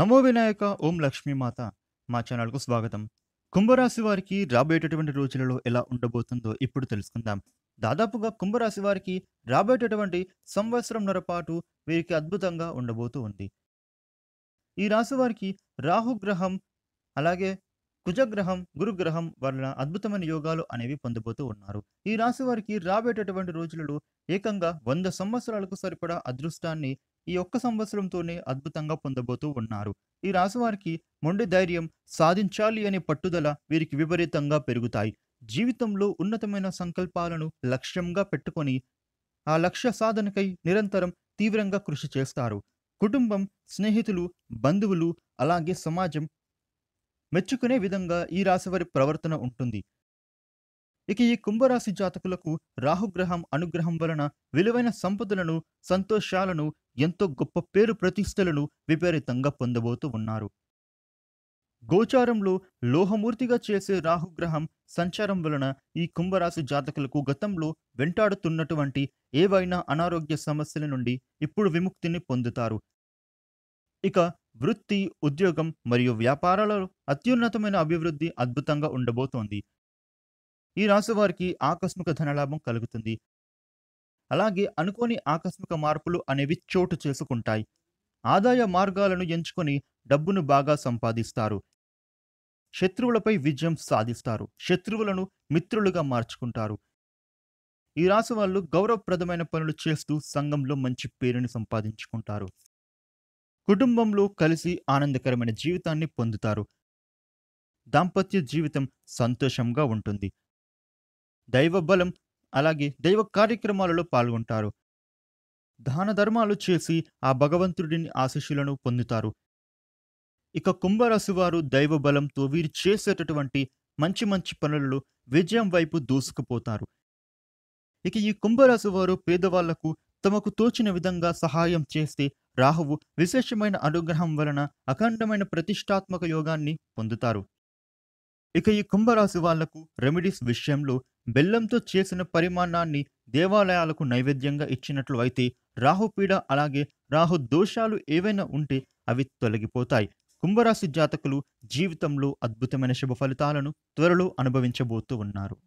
నమో వినాయక ఓం మాత మా ఛానల్కు స్వాగతం కుంభరాశి వారికి రాబోయేటటువంటి రోజులలో ఎలా ఉండబోతుందో ఇప్పుడు తెలుసుకుందాం దాదాపుగా కుంభరాశి వారికి రాబోయేటటువంటి సంవత్సరం పాటు వీరికి అద్భుతంగా ఉండబోతూ ఉంది ఈ రాశి వారికి రాహుగ్రహం అలాగే కుజగ్రహం గురుగ్రహం వలన అద్భుతమైన యోగాలు అనేవి పొందబోతూ ఉన్నారు ఈ రాశి వారికి రాబోయేటటువంటి రోజులలో ఏకంగా వంద సంవత్సరాలకు సరిపడా అదృష్టాన్ని ఈ ఒక్క సంవత్సరంతోనే అద్భుతంగా పొందబోతూ ఉన్నారు ఈ రాశివారికి మొండి ధైర్యం సాధించాలి అనే పట్టుదల వీరికి విపరీతంగా పెరుగుతాయి జీవితంలో ఉన్నతమైన సంకల్పాలను లక్ష్యంగా పెట్టుకొని ఆ లక్ష్య సాధనకై నిరంతరం తీవ్రంగా కృషి చేస్తారు కుటుంబం స్నేహితులు బంధువులు అలాగే సమాజం మెచ్చుకునే విధంగా ఈ రాశివారి ప్రవర్తన ఉంటుంది ఇక ఈ కుంభరాశి జాతకులకు రాహుగ్రహం అనుగ్రహం వలన విలువైన సంపదలను సంతోషాలను ఎంతో గొప్ప పేరు ప్రతిష్టలను విపరీతంగా పొందబోతూ ఉన్నారు గోచారంలో లోహమూర్తిగా చేసే రాహుగ్రహం సంచారం వలన ఈ కుంభరాశి జాతకులకు గతంలో వెంటాడుతున్నటువంటి ఏవైనా అనారోగ్య సమస్యల నుండి ఇప్పుడు విముక్తిని పొందుతారు ఇక వృత్తి ఉద్యోగం మరియు వ్యాపారాలలో అత్యున్నతమైన అభివృద్ధి అద్భుతంగా ఉండబోతోంది ఈ రాశి వారికి ఆకస్మిక ధనలాభం కలుగుతుంది అలాగే అనుకోని ఆకస్మిక మార్పులు అనేవి చోటు చేసుకుంటాయి ఆదాయ మార్గాలను ఎంచుకొని డబ్బును బాగా సంపాదిస్తారు శత్రువులపై విజయం సాధిస్తారు శత్రువులను మిత్రులుగా మార్చుకుంటారు ఈ రాశి వాళ్ళు గౌరవప్రదమైన పనులు చేస్తూ సంఘంలో మంచి పేరుని సంపాదించుకుంటారు కుటుంబంలో కలిసి ఆనందకరమైన జీవితాన్ని పొందుతారు దాంపత్య జీవితం సంతోషంగా ఉంటుంది దైవ బలం అలాగే దైవ కార్యక్రమాలలో పాల్గొంటారు దాన ధర్మాలు చేసి ఆ భగవంతుడిని ఆశీస్సులను పొందుతారు ఇక కుంభరాశి వారు దైవ బలంతో వీరు చేసేటటువంటి మంచి మంచి పనులలో విజయం వైపు దూసుకుపోతారు ఇక ఈ కుంభరాశి వారు పేదవాళ్లకు తమకు తోచిన విధంగా సహాయం చేస్తే రాహువు విశేషమైన అనుగ్రహం వలన అఖండమైన ప్రతిష్టాత్మక యోగాన్ని పొందుతారు ఇక ఈ కుంభరాశి వాళ్లకు రెమెడీస్ విషయంలో బెల్లంతో చేసిన పరిమాణాన్ని దేవాలయాలకు నైవేద్యంగా ఇచ్చినట్లు అయితే రాహుపీడ అలాగే రాహు దోషాలు ఏవైనా ఉంటే అవి తొలగిపోతాయి కుంభరాశి జాతకులు జీవితంలో అద్భుతమైన శుభ ఫలితాలను త్వరలో అనుభవించబోతూ ఉన్నారు